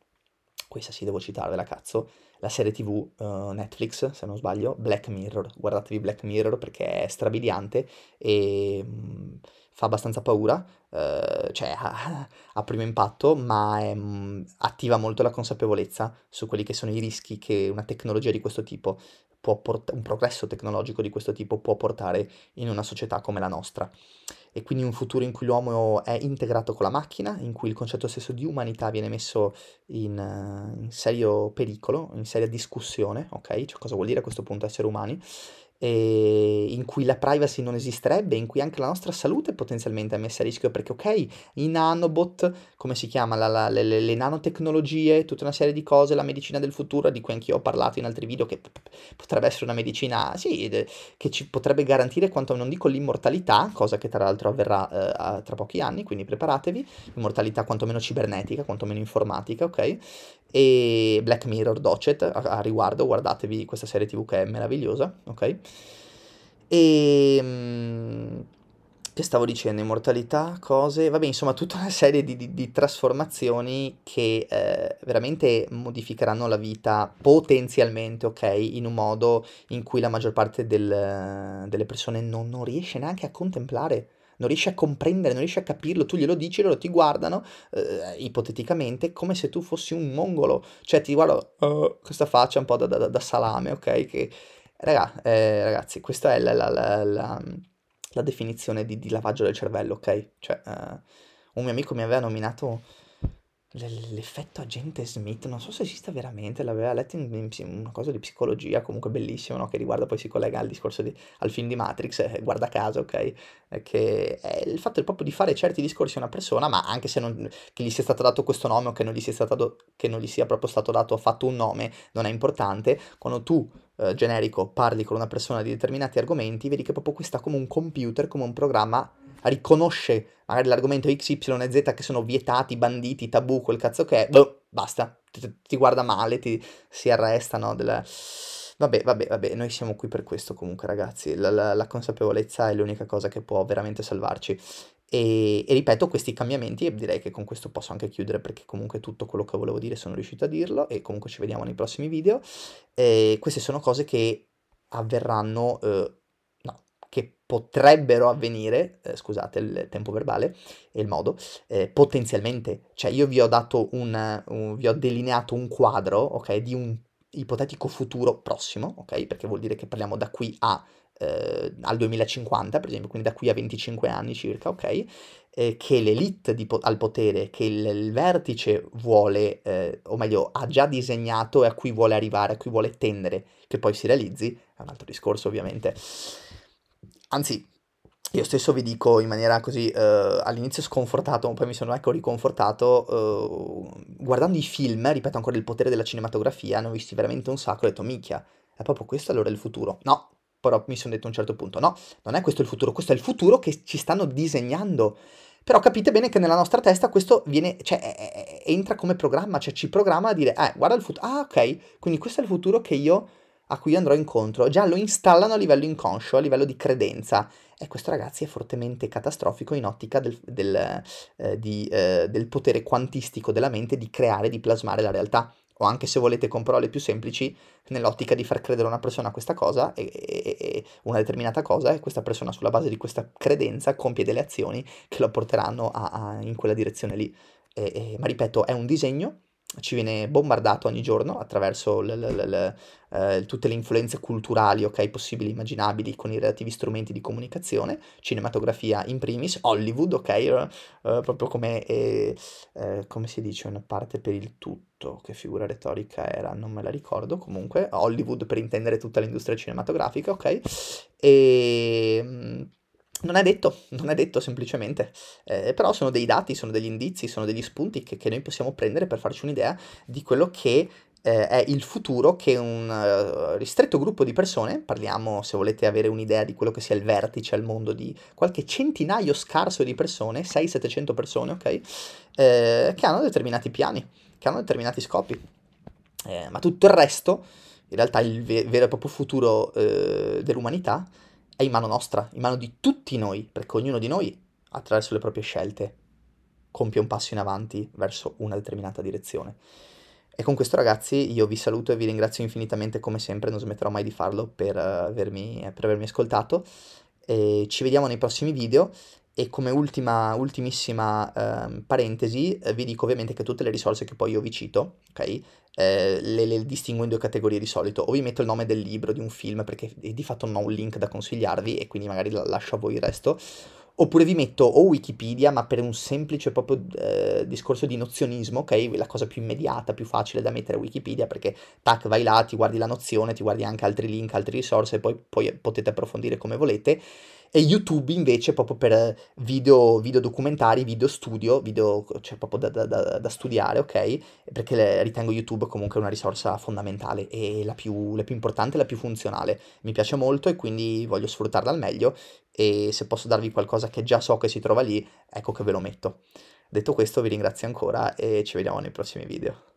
questa sì devo citarvela cazzo, la serie tv uh, eh, Netflix, se non sbaglio, Black Mirror, guardatevi Black Mirror perché è strabiliante e mh, mm, fa abbastanza paura, uh, cioè a, a, primo impatto, ma mh, mm, attiva molto la consapevolezza su quelli che sono i rischi che una tecnologia di questo tipo può portare, un progresso tecnologico di questo tipo può portare in una società come la nostra e quindi un futuro in cui l'uomo è integrato con la macchina, in cui il concetto stesso di umanità viene messo in, eh, in serio pericolo, in seria discussione, ok? Cioè cosa vuol dire a questo punto essere umani Ehm, in cui la privacy non esisterebbe, in cui anche la nostra salute è potenzialmente messa a rischio, perché ok, i nanobot, come si chiama, la, la, le, le, nanotecnologie, tutta una serie di cose, la medicina del futuro, di cui anch'io ho parlato in altri video, che potrebbe essere una medicina, sì, che ci potrebbe garantire quanto non dico l'immortalità, cosa che tra l'altro avverrà eh, tra pochi anni, quindi preparatevi, immortalità quantomeno cibernetica, quantomeno informatica, ok? e Black Mirror Docet a, a riguardo, guardatevi questa serie tv che è meravigliosa, ok? E... Ehm, Mh, che stavo dicendo? Immortalità, cose... Vabbè, insomma, tutta una serie di, di, di trasformazioni che eh, veramente modificheranno la vita potenzialmente, ok? In un modo in cui la maggior parte del, delle persone non, non riesce neanche a contemplare non riesci a comprendere, non riesci a capirlo, tu glielo dici, loro ti guardano eh, ipoteticamente come se tu fossi un mongolo, cioè ti guardano uh, oh, questa faccia un po' da, da, da salame, ok? Che, raga, eh, ragazzi, questa è la, la, la, la definizione di, di, lavaggio del cervello, ok? Cioè, uh, un mio amico mi aveva nominato l'effetto agente Smith, non so se esista veramente, l'aveva letto in, una cosa di psicologia, comunque bellissima, no? che riguarda poi si collega al discorso di, al film di Matrix, eh, eh guarda caso, ok? Eh, che è il fatto proprio di fare certi discorsi a una persona, ma anche se non, che gli sia stato dato questo nome o che non gli sia, stato, che non gli sia proprio stato dato affatto un nome, non è importante, quando tu eh, generico parli con una persona di determinati argomenti, vedi che proprio qui sta come un computer, come un programma riconosce magari l'argomento X, Y e Z che sono vietati, banditi, tabù, quel cazzo che è, boh, basta, ti, ti guarda male, ti, si arrestano. Della... Vabbè, vabbè, vabbè, noi siamo qui per questo comunque ragazzi, la, la, la consapevolezza è l'unica cosa che può veramente salvarci. E, e, ripeto questi cambiamenti e direi che con questo posso anche chiudere perché comunque tutto quello che volevo dire sono riuscito a dirlo e comunque ci vediamo nei prossimi video. E queste sono cose che avverranno... Eh, potrebbero avvenire, eh, scusate il tempo verbale e il modo, eh, potenzialmente, cioè io vi ho dato un, un, vi ho delineato un quadro, ok, di un ipotetico futuro prossimo, ok, perché vuol dire che parliamo da qui a, eh, al 2050, per esempio, quindi da qui a 25 anni circa, ok, eh, che l'elite po- al potere, che il, il vertice vuole, eh, o meglio, ha già disegnato e a cui vuole arrivare, a cui vuole tendere, che poi si realizzi, è un altro discorso ovviamente anzi io stesso vi dico in maniera così uh, all'inizio sconfortato, ma poi mi sono ecco riconfortato, uh, guardando i film, ripeto ancora il potere della cinematografia, ne ho visti veramente un sacco, ho detto micchia, è proprio questo allora il futuro? No, però mi sono detto a un certo punto, no, non è questo il futuro, questo è il futuro che ci stanno disegnando. Però capite bene che nella nostra testa questo viene, cioè, è, è, entra come programma, cioè ci programma a dire, eh, guarda il futuro, ah ok, quindi questo è il futuro che io a cui andrò incontro, già lo installano a livello inconscio, a livello di credenza. E questo, ragazzi, è fortemente catastrofico in ottica del, del, eh, di, eh, del potere quantistico della mente di creare, di plasmare la realtà. O anche se volete con parole più semplici, nell'ottica di far credere a una persona questa cosa e, e, e, una determinata cosa, e questa persona, sulla base di questa credenza, compie delle azioni che lo porteranno a, a, in quella direzione lì. E, ma ripeto, è un disegno ci viene bombardato ogni giorno attraverso le, le, le, eh, tutte le influenze culturali, ok, possibili, immaginabili, con i relativi strumenti di comunicazione, cinematografia in primis, Hollywood, ok, eh, eh proprio come, eh, eh, come si dice, una parte per il tutto, che figura retorica era, non me la ricordo, comunque, Hollywood per intendere tutta l'industria cinematografica, ok, e mm, non è detto, non è detto semplicemente, eh, però sono dei dati, sono degli indizi, sono degli spunti che, che noi possiamo prendere per farci un'idea di quello che eh, è il futuro che un uh, ristretto gruppo di persone, parliamo se volete avere un'idea di quello che sia il vertice al mondo di qualche centinaio scarso di persone, 6-700 persone, ok, eh, che hanno determinati piani, che hanno determinati scopi, eh, ma tutto il resto, in realtà il ve- vero e proprio futuro eh, dell'umanità, è in mano nostra, in mano di tutti noi, perché ognuno di noi, attraverso le proprie scelte, compie un passo in avanti verso una determinata direzione. E con questo ragazzi io vi saluto e vi ringrazio infinitamente come sempre, non smetterò mai di farlo per eh, avermi, per avermi ascoltato. E ci vediamo nei prossimi video e come ultima, ultimissima ehm, eh, parentesi vi dico ovviamente che tutte le risorse che poi io vi cito, ok, eh, le, le, distingo in due categorie di solito, o vi metto il nome del libro, di un film, perché di fatto non ho un link da consigliarvi e quindi magari la, lascio a voi il resto, oppure vi metto o Wikipedia, ma per un semplice proprio eh, discorso di nozionismo, ok? La cosa più immediata, più facile da mettere è Wikipedia, perché tac, vai là, ti guardi la nozione, ti guardi anche altri link, altre risorse, poi, poi potete approfondire come volete e YouTube invece proprio per eh, video, video documentari, video studio, video, cioè proprio da, da, da studiare, ok? Perché le, ritengo YouTube comunque una risorsa fondamentale e la più, la più importante e la più funzionale. Mi piace molto e quindi voglio sfruttarla al meglio e se posso darvi qualcosa che già so che si trova lì, ecco che ve lo metto. Detto questo vi ringrazio ancora e ci vediamo nei prossimi video.